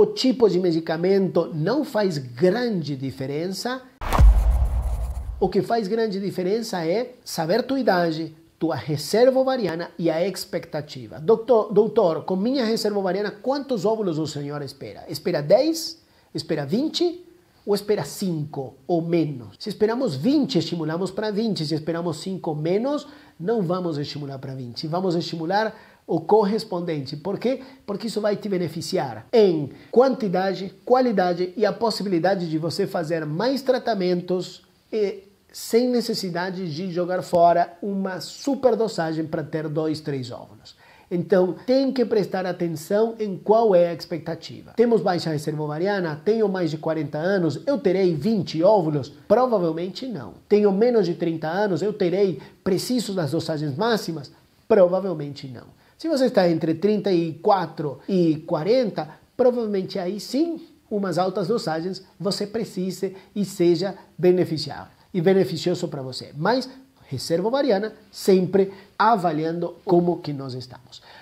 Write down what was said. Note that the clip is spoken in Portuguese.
o tipo de medicamento não faz grande diferença. O que faz grande diferença é saber tua idade, tua reserva ovariana e a expectativa. Doutor, doutor, com minha reserva ovariana, quantos óvulos o senhor espera? Espera 10? Espera 20? Ou espera 5 ou menos? Se esperamos 20, estimulamos para 20. Se esperamos 5 ou menos, não vamos estimular para 20. Vamos estimular para o correspondente. Por quê? Porque isso vai te beneficiar em quantidade, qualidade e a possibilidade de você fazer mais tratamentos e sem necessidade de jogar fora uma super dosagem para ter dois, três óvulos. Então, tem que prestar atenção em qual é a expectativa. Temos baixa reserva ovariana? Tenho mais de 40 anos? Eu terei 20 óvulos? Provavelmente não. Tenho menos de 30 anos? Eu terei preciso das dosagens máximas? Provavelmente não. Se você está entre 34 e 40, provavelmente aí sim, umas altas dosagens você precise e seja beneficiado e beneficioso para você. Mas reserva ovariana sempre avaliando como que nós estamos.